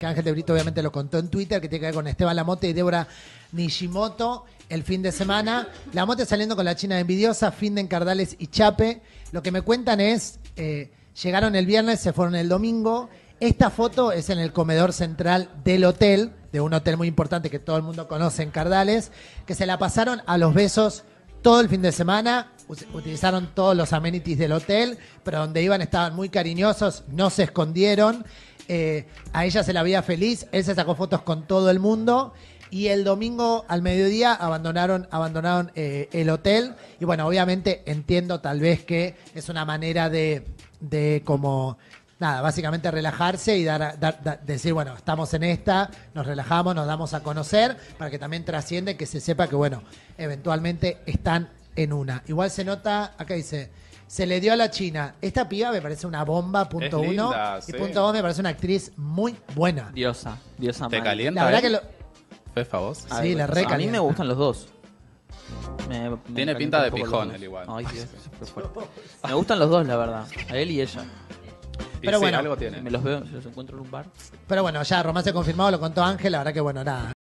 que Ángel de Brito obviamente lo contó en Twitter, que tiene que ver con Esteban Lamote y Débora Nishimoto el fin de semana. Lamote saliendo con la China envidiosa, fin de Cardales y Chape. Lo que me cuentan es, eh, llegaron el viernes, se fueron el domingo. Esta foto es en el comedor central del hotel, de un hotel muy importante que todo el mundo conoce en Cardales, que se la pasaron a los besos todo el fin de semana. Utilizaron todos los amenities del hotel, pero donde iban estaban muy cariñosos, no se escondieron. Eh, a ella se la veía feliz, él se sacó fotos con todo el mundo. Y el domingo al mediodía abandonaron, abandonaron eh, el hotel. Y bueno, obviamente entiendo tal vez que es una manera de, como nada, básicamente relajarse y dar, decir, bueno, estamos en esta, nos relajamos, nos damos a conocer, para que también trasciende, que se sepa que, bueno, eventualmente están en una. Igual se nota, acá dice, se le dio a la China. Esta piba me parece una bomba, punto uno. y punto dos, me parece una actriz muy buena. Diosa, diosa Te calienta. La verdad eh? que lo... Fefa vos. Sí, me gustan los dos. Tiene pinta de pijón El igual. Me gustan los dos, la verdad. A él y ella. Pero bueno. Me los veo, los encuentro en un bar. Pero bueno, ya, romance confirmado, lo contó Ángel, la verdad que bueno, nada.